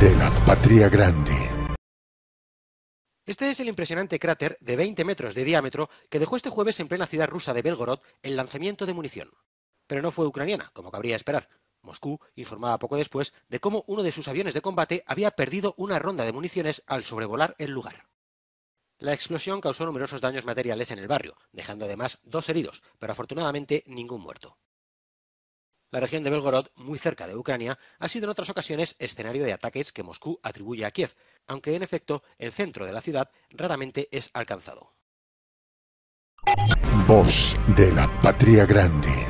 de la patria grande. Este es el impresionante cráter de 20 metros de diámetro que dejó este jueves en plena ciudad rusa de Belgorod el lanzamiento de munición. Pero no fue ucraniana, como cabría esperar. Moscú informaba poco después de cómo uno de sus aviones de combate había perdido una ronda de municiones al sobrevolar el lugar. La explosión causó numerosos daños materiales en el barrio, dejando además dos heridos, pero afortunadamente ningún muerto. La región de Belgorod, muy cerca de Ucrania, ha sido en otras ocasiones escenario de ataques que Moscú atribuye a Kiev, aunque en efecto el centro de la ciudad raramente es alcanzado. Voz de la Patria Grande.